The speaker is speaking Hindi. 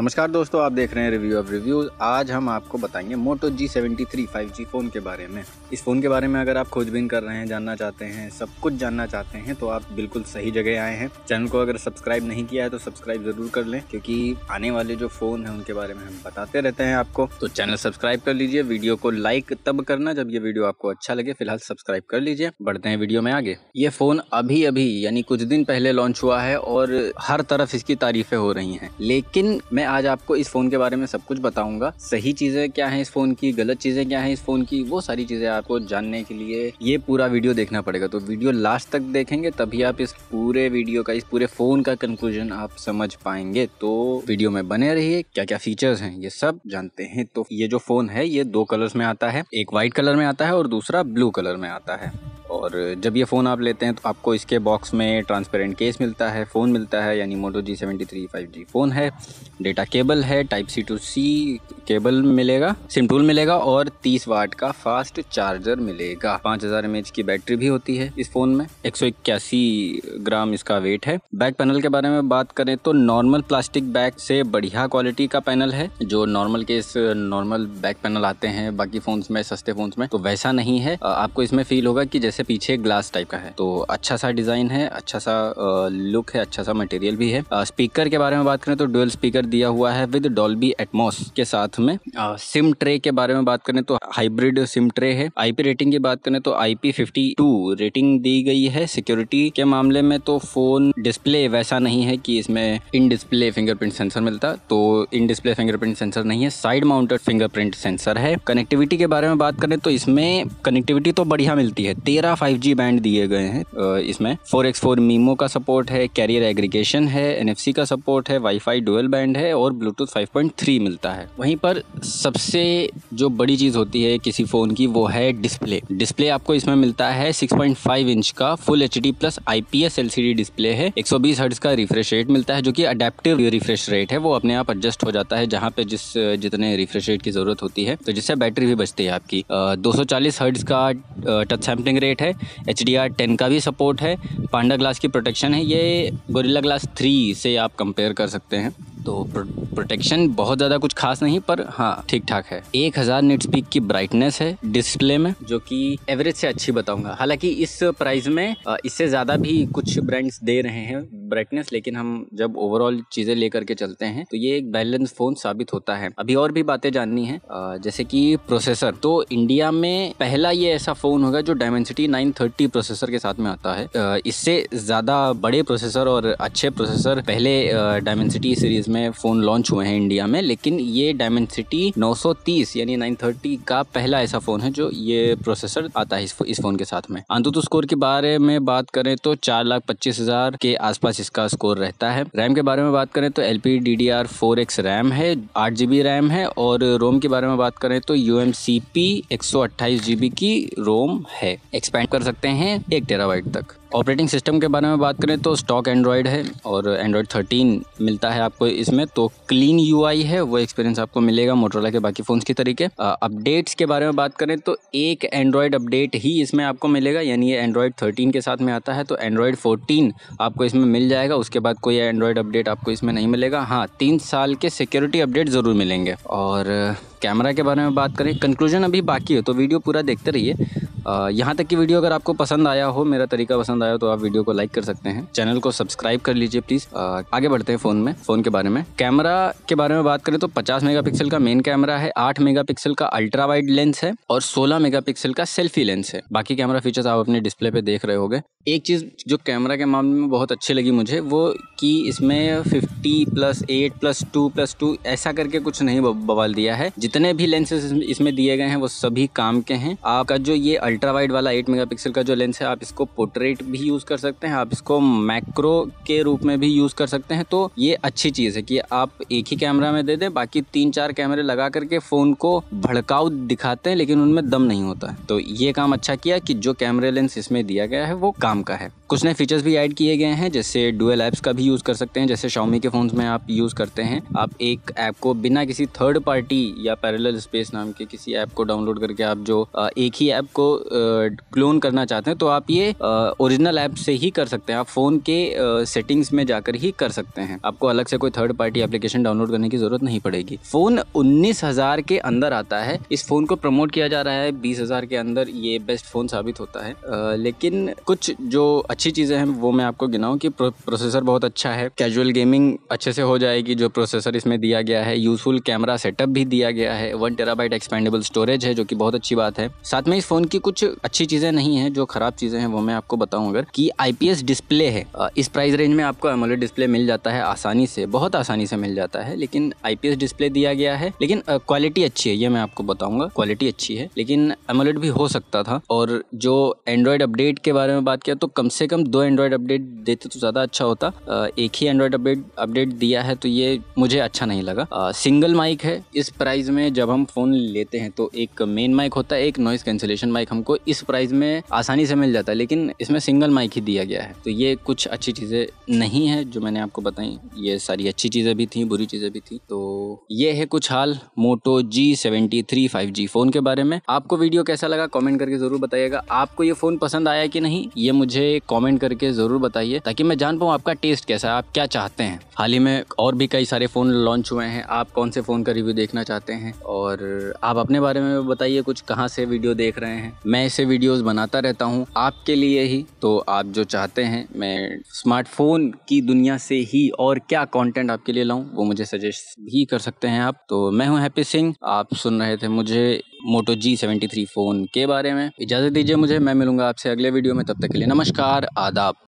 नमस्कार दोस्तों आप देख रहे हैं रिव्यू ऑफ रिव्यूज़ आज हम आपको बताएंगे Moto G seventy three five G phone के बारे में इस फ़ोन के बारे में अगर आप खोजबीन कर रहे हैं जानना चाहते हैं सब कुछ जानना चाहते हैं तो आप बिल्कुल सही जगह आए हैं चैनल को अगर सब्सक्राइब नहीं किया है तो सब्सक्राइब ज़रूर कर लें क्योंकि आने वाले जो फ़ोन है उनके बारे में हम बताते रहते हैं आपको तो चैनल सब्सक्राइब कर लीजिए वीडियो को लाइक तब करना जब ये वीडियो आपको अच्छा लगे फिलहाल सब्सक्राइब कर लीजिए बढ़ते हैं वीडियो में आगे ये फ़ोन अभी अभी यानी कुछ दिन पहले लॉन्च हुआ है और हर तरफ इसकी तारीफ़ें हो रही है लेकिन मैं आज आपको इस फ़ोन के बारे में सब कुछ बताऊंगा सही चीज़ें क्या हैं इस फ़ोन की गलत चीज़ें क्या हैं इस फ़ोन की वो सारी चीज़ें आपको जानने के लिए ये पूरा वीडियो देखना पड़ेगा तो वीडियो लास्ट तक देखेंगे तभी आप इस पूरे वीडियो का इस पूरे फ़ोन का कंक्लूजन आप समझ पाएंगे तो वीडियो में बने रहिए क्या क्या फीचर्स हैं ये सब जानते हैं तो ये जो फ़ोन है ये दो कलर्स में आता है एक व्हाइट कलर में आता है और दूसरा ब्लू कलर में आता है और जब ये फ़ोन आप लेते हैं तो आपको इसके बॉक्स में ट्रांसपेरेंट केस मिलता है फ़ोन मिलता है यानी Moto G seventy three five G phone है डेटा केबल है type C to C cable मिलेगा सिम टूल मिलेगा और 30 वाट का फास्ट चार्जर मिलेगा 5000 हजार की बैटरी भी होती है इस फोन में एक ग्राम इसका वेट है बैक पैनल के बारे में बात करें तो नॉर्मल प्लास्टिक बैग से बढ़िया क्वालिटी का पैनल है जो नॉर्मल इस नॉर्मल बैक पैनल आते हैं बाकी फोन्स में सस्ते फोन्स में तो वैसा नहीं है आपको इसमें फील होगा कि जैसे पीछे ग्लास टाइप का है तो अच्छा सा डिजाइन है अच्छा सा लुक है अच्छा सा मटेरियल भी है स्पीकर के बारे में बात करें तो डुअल स्पीकर दिया हुआ है विद डॉल्बी एटमोस के साथ अर्थ में आ, सिम ट्रे के बारे में बात करें तो हाइब्रिड सिम ट्रे है आईपी रेटिंग की बात करें तो आईपी फिफ्टी टू रेटिंग दी गई है सिक्योरिटी के मामले में तो फोन डिस्प्ले वैसा नहीं है कि इसमें इन डिस्प्ले फिंगरप्रिंट सेंसर मिलता तो इन डिस्प्ले फिंगरप्रिंट सेंसर नहीं है साइड माउंटेड फिंगरप्रिंट सेंसर है कनेक्टिविटी के बारे में बात करें तो इसमें कनेक्टिविटी तो बढ़िया मिलती है तेरह फाइव बैंड दिए गए हैं इसमें फोर एक्स फोर मीमो का सपोर्ट है कैरियर एग्रीगेशन है एन का सपोर्ट है वाईफाई डुअल बैंड है और ब्लूटूथ फाइव मिलता है वहीं पर पर सबसे जो बड़ी चीज़ होती है किसी फ़ोन की वो है डिस्प्ले डिस्प्ले आपको इसमें मिलता है 6.5 इंच का full H D plus I P S L C D display है 120 हर्ट्ज का रिफ्रेश रेट मिलता है जो कि अडेप्टिव रिफ्रेश रेट है वो अपने आप एडजस्ट हो जाता है जहाँ पे जिस जितने रिफ्रेश रेट की ज़रूरत होती है तो जिससे बैटरी भी बचती है आपकी दो सौ का टच सैम्पलिंग रेट है एच डी आर टेन का भी सपोर्ट है पांडा ग्लास की प्रोटेक्शन है ये गोरिल्ला ग्लास थ्री से आप कंपेयर कर सकते हैं तो प्रोटेक्शन बहुत ज़्यादा कुछ खास नहीं पर हाँ ठीक ठाक है एक हज़ार नेट स्पीक की ब्राइटनेस है डिस्प्ले में जो कि एवरेज से अच्छी बताऊंगा हालांकि इस प्राइस में इससे ज़्यादा भी कुछ ब्रांड्स दे रहे हैं ब्राइटनेस लेकिन हम जब ओवरऑल चीज़ें लेकर के चलते हैं तो ये एक बैलेंस फ़ोन साबित होता है अभी और भी बातें जाननी है जैसे कि प्रोसेसर तो इंडिया में पहला ये ऐसा फ़ोन होगा जो डायमेंसिटी 930 प्रोसेसर के साथ में आता है इससे ज़्यादा बड़े प्रोसेसर और अच्छे प्रोसेसर पहले डायमेंसिटी सीरीज़ में फ़ोन लॉन्च हुए हैं इंडिया में लेकिन ये डायमेंसिटी नौ यानी नाइन का पहला ऐसा फ़ोन है जो ये प्रोसेसर आता है इस फ़ोन के साथ में अंतुत स्कोर के बारे में बात करें तो चार लाख पच्चीस हज़ार के आसपास पास इसका स्कोर रहता है रैम के बारे में बात करें तो L P D D R four X RAM है आठ जी बी रैम है और रोम के बारे में बात करें तो यू एम सी पी एक सौ अट्ठाईस जी बी की रोम है एक्सपैंड कर सकते हैं एक वाइट तक ऑपरेटिंग सिस्टम के बारे में बात करें तो स्टॉक एंड्रॉयड है और एंड्रॉयड थर्टीन मिलता है आपको इसमें तो क्लीन यू है वो एक्सपीरियंस आपको मिलेगा मोटरोला के बाकी फ़ोन्स के तरीके अपडेट्स के बारे में बात करें तो एक एंड्रॉयड अपडेट ही इसमें आपको मिलेगा यानी ये एंड्रॉयड थर्टीन के साथ में आता है तो एंड्रॉयड फोर्टीन आपको इसमें मिल जाएगा उसके बाद कोई एंड्रॉयड अपडेट आपको इसमें नहीं मिलेगा हाँ तीन साल के सिक्योरिटी अपडेट ज़रूर मिलेंगे और कैमरा के बारे में बात करें कंक्लूजन अभी बाकी है तो वीडियो पूरा देखते रहिए यहाँ तक की वीडियो अगर आपको पसंद आया हो मेरा तरीका पसंद आया हो तो आप वीडियो को लाइक कर सकते हैं चैनल को सब्सक्राइब कर लीजिए प्लीज़ आगे बढ़ते हैं फ़ोन में फ़ोन के बारे में कैमरा के बारे में बात करें तो पचास मेगापिक्सल का मेन कैमरा है आठ मेगापिक्सल का अल्ट्रा वाइड लेंस है और सोलह मेगापिक्सल का सेल्फी लेंस है बाकी कैमरा फीचर्स आप अपने डिस्प्ले पे देख रहे होगे एक चीज़ जो कैमरा के मामले में बहुत अच्छी लगी मुझे वो कि इसमें 50 plus eight plus two plus two ऐसा करके कुछ नहीं बवाल दिया है जितने भी लेंसेज इसमें दिए गए हैं वो सभी काम के हैं आपका जो ये अल्ट्रा वाइड वाला एट मेगापिक्सल का जो लेंस है आप इसको पोर्ट्रेट भी यूज़ कर सकते हैं आप इसको मैक्रो के रूप में भी यूज़ कर सकते हैं तो ये अच्छी चीज़ है कि आप एक ही कैमरा में दे दें बाकी तीन चार कैमरे लगा करके फ़ोन को भड़काऊ दिखाते हैं लेकिन उनमें दम नहीं होता है तो ये काम अच्छा किया कि जो कैमरे लेंस इसमें दिया गया है वो काम नाम का है कुछ नए फीचर्स भी ऐड किए गए हैं जैसे डुअल ऐप्स का भी यूज़ कर सकते हैं जैसे शाओमी के फ़ोन्स में आप यूज़ करते हैं आप एक ऐप को बिना किसी थर्ड पार्टी या पैरल स्पेस नाम के किसी ऐप को डाउनलोड करके आप जो एक ही ऐप को क्लोन करना चाहते हैं तो आप ये ओरिजिनल ऐप से ही कर सकते हैं आप फ़ोन के सेटिंग्स में जाकर ही कर सकते हैं आपको अलग से कोई थर्ड पार्टी एप्लीकेशन डाउनलोड करने की ज़रूरत नहीं पड़ेगी फ़ोन उन्नीस के अंदर आता है इस फ़ोन को प्रमोट किया जा रहा है बीस के अंदर ये बेस्ट फ़ोन साबित होता है लेकिन कुछ जो अच्छी चीज़ें हैं वो मैं आपको गिनाऊँ कि प्रोसेसर बहुत अच्छा है कैजुअल गेमिंग अच्छे से हो जाएगी जो प्रोसेसर इसमें दिया गया है यूजफुल कैमरा सेटअप भी दिया गया है वन टेराबाइट एक्सपेंडेबल स्टोरेज है जो कि बहुत अच्छी बात है साथ में इस फ़ोन की कुछ अच्छी चीज़ें नहीं है जो ख़राब चीज़ें हैं वो मैं आपको बताऊँ अगर कि आई डिस्प्ले है इस प्राइस रेंज में आपको एमोलेड डिस्प्ले मिल जाता है आसानी से बहुत आसानी से मिल जाता है लेकिन आई डिस्प्ले दिया गया है लेकिन क्वालिटी अच्छी है ये मैं आपको बताऊँगा क्वालिटी अच्छी है लेकिन एमोलेट भी हो सकता था और जो एंड्रॉयड अपडेट के बारे में बात किया तो कम से कम दो एंड्रॉयड अपडेट देते तो ज़्यादा अच्छा होता एक ही एंड्रॉयड अपडेट अपडेट दिया है तो ये मुझे अच्छा नहीं लगा सिंगल माइक है इस प्राइस में जब हम फ़ोन लेते हैं तो एक मेन माइक होता है एक नॉइस कैंसिलेशन माइक हमको इस प्राइस में आसानी से मिल जाता है लेकिन इसमें सिंगल माइक ही दिया गया है तो ये कुछ अच्छी चीज़ें नहीं है जो मैंने आपको बताई ये सारी अच्छी चीज़ें भी थी बुरी चीज़ें भी थी तो ये है कुछ हाल Moto G seventy three five G phone के बारे में आपको वीडियो कैसा लगा कॉमेंट करके ज़रूर बताइएगा आपको ये फ़ोन पसंद आया कि नहीं ये मुझे कमेंट करके ज़रूर बताइए ताकि मैं जान पाऊँ आपका टेस्ट कैसा है आप क्या चाहते हैं हाल ही में और भी कई सारे फ़ोन लॉन्च हुए हैं आप कौन से फ़ोन का रिव्यू देखना चाहते हैं और आप अपने बारे में बताइए कुछ कहाँ से वीडियो देख रहे हैं मैं ऐसे वीडियोज़ बनाता रहता हूँ आपके लिए ही तो आप जो चाहते हैं मैं स्मार्टफोन की दुनिया से ही और क्या कॉन्टेंट आपके लिए लाऊँ वो मुझे सजेस्ट भी कर सकते हैं आप तो मैं हूँ हैप्पी सिंह आप सुन रहे थे मुझे Moto G seventy three phone के बारे में इजाज़त दीजिए मुझे मैं मिलूंगा आपसे अगले वीडियो में तब तक के लिए नमस्कार आदाब